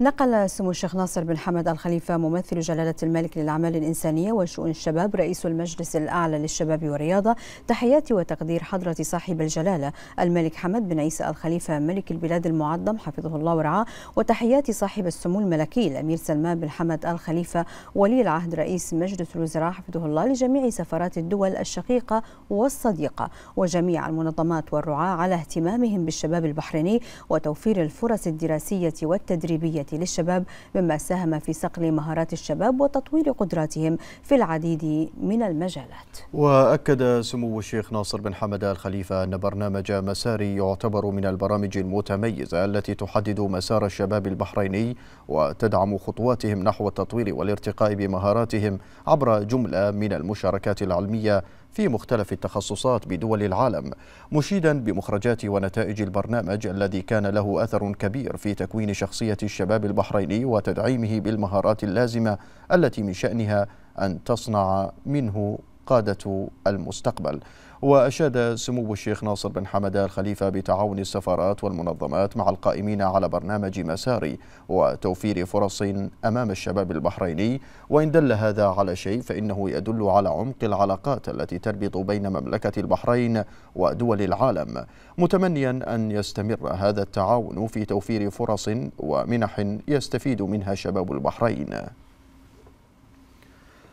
نقل سمو الشيخ ناصر بن حمد الخليفة ممثل جلالة الملك للأعمال الإنسانية وشؤون الشباب رئيس المجلس الأعلى للشباب والرياضة تحياتي وتقدير حضرة صاحب الجلالة الملك حمد بن عيسى الخليفة ملك البلاد المعظم حفظه الله ورعاه وتحياتي صاحب السمو الملكي الأمير سلمان بن حمد الخليفة ولي العهد رئيس مجلس الوزراء حفظه الله لجميع سفارات الدول الشقيقة والصديقة وجميع المنظمات والرعاة على اهتمامهم بالشباب البحريني وتوفير الفرص الدراسية والتدريبية للشباب مما ساهم في صقل مهارات الشباب وتطوير قدراتهم في العديد من المجالات وأكد سمو الشيخ ناصر بن حمد الخليفة أن برنامج مساري يعتبر من البرامج المتميزة التي تحدد مسار الشباب البحريني وتدعم خطواتهم نحو التطوير والارتقاء بمهاراتهم عبر جملة من المشاركات العلمية في مختلف التخصصات بدول العالم مشيدا بمخرجات ونتائج البرنامج الذي كان له أثر كبير في تكوين شخصية الشباب البحريني وتدعيمه بالمهارات اللازمة التي من شأنها أن تصنع منه قادة المستقبل وأشاد سمو الشيخ ناصر بن حمدان الخليفة بتعاون السفارات والمنظمات مع القائمين على برنامج مساري وتوفير فرص أمام الشباب البحريني وإن دل هذا على شيء فإنه يدل على عمق العلاقات التي تربط بين مملكة البحرين ودول العالم متمنيا أن يستمر هذا التعاون في توفير فرص ومنح يستفيد منها شباب البحرين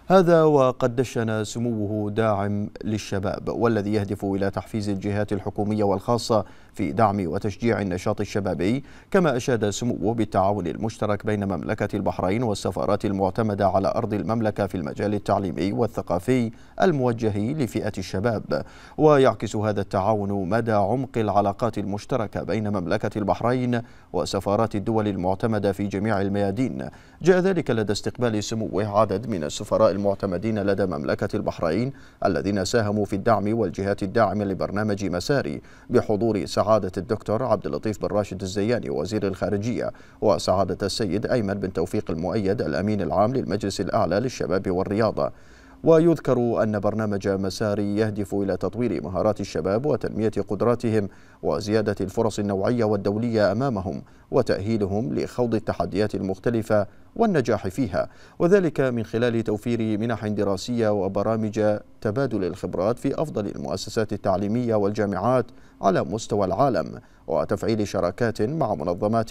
هذا وقد دشن سموه داعم للشباب والذي يهدف إلى تحفيز الجهات الحكومية والخاصة في دعم وتشجيع النشاط الشبابي كما أشاد سموه بالتعاون المشترك بين مملكة البحرين والسفارات المعتمدة على أرض المملكة في المجال التعليمي والثقافي الموجه لفئة الشباب ويعكس هذا التعاون مدى عمق العلاقات المشتركة بين مملكة البحرين وسفارات الدول المعتمدة في جميع الميادين جاء ذلك لدى استقبال سموه عدد من السفراء المعتمدين لدى مملكة البحرين الذين ساهموا في الدعم والجهات الداعمة لبرنامج مساري بحضور سعادة الدكتور عبد اللطيف بن راشد الزياني وزير الخارجية وسعادة السيد أيمن بن توفيق المؤيد الأمين العام للمجلس الأعلى للشباب والرياضة ويذكر أن برنامج مساري يهدف إلى تطوير مهارات الشباب وتنمية قدراتهم وزيادة الفرص النوعية والدولية أمامهم وتأهيلهم لخوض التحديات المختلفة والنجاح فيها وذلك من خلال توفير منح دراسية وبرامج تبادل الخبرات في أفضل المؤسسات التعليمية والجامعات على مستوى العالم وتفعيل شراكات مع منظمات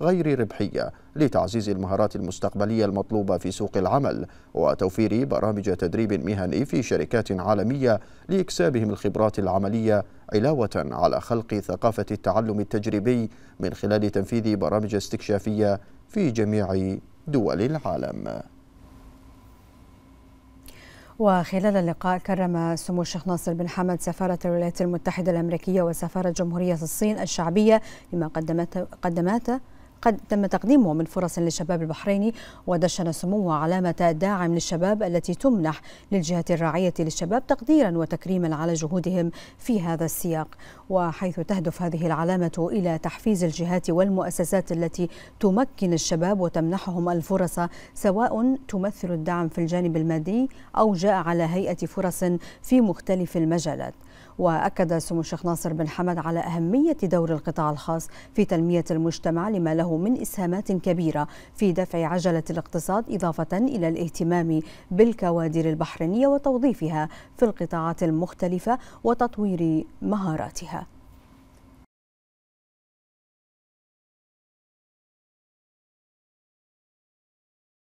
غير ربحية لتعزيز المهارات المستقبلية المطلوبة في سوق العمل وتوفير برامج تدريب مهني في شركات عالمية لإكسابهم الخبرات العملية علاوة على خلق ثقافة التعلم التجريبي من خلال تنفيذ برامج استكشافية في جميع دول العالم وخلال اللقاء كرم سمو الشيخ ناصر بن حمد سفارة الولايات المتحدة الأمريكية وسفارة جمهورية الصين الشعبية لما قدمته قد تم تقديمه من فرص للشباب البحريني ودشن سموه علامة داعم للشباب التي تمنح للجهة الراعية للشباب تقديرا وتكريما على جهودهم في هذا السياق وحيث تهدف هذه العلامة إلى تحفيز الجهات والمؤسسات التي تمكن الشباب وتمنحهم الفرص سواء تمثل الدعم في الجانب المادي أو جاء على هيئة فرص في مختلف المجالات وأكد سمو الشيخ ناصر بن حمد على أهمية دور القطاع الخاص في تنمية المجتمع لما له من إسهامات كبيرة في دفع عجلة الاقتصاد إضافة إلى الاهتمام بالكوادر البحرينية وتوظيفها في القطاعات المختلفة وتطوير مهاراتها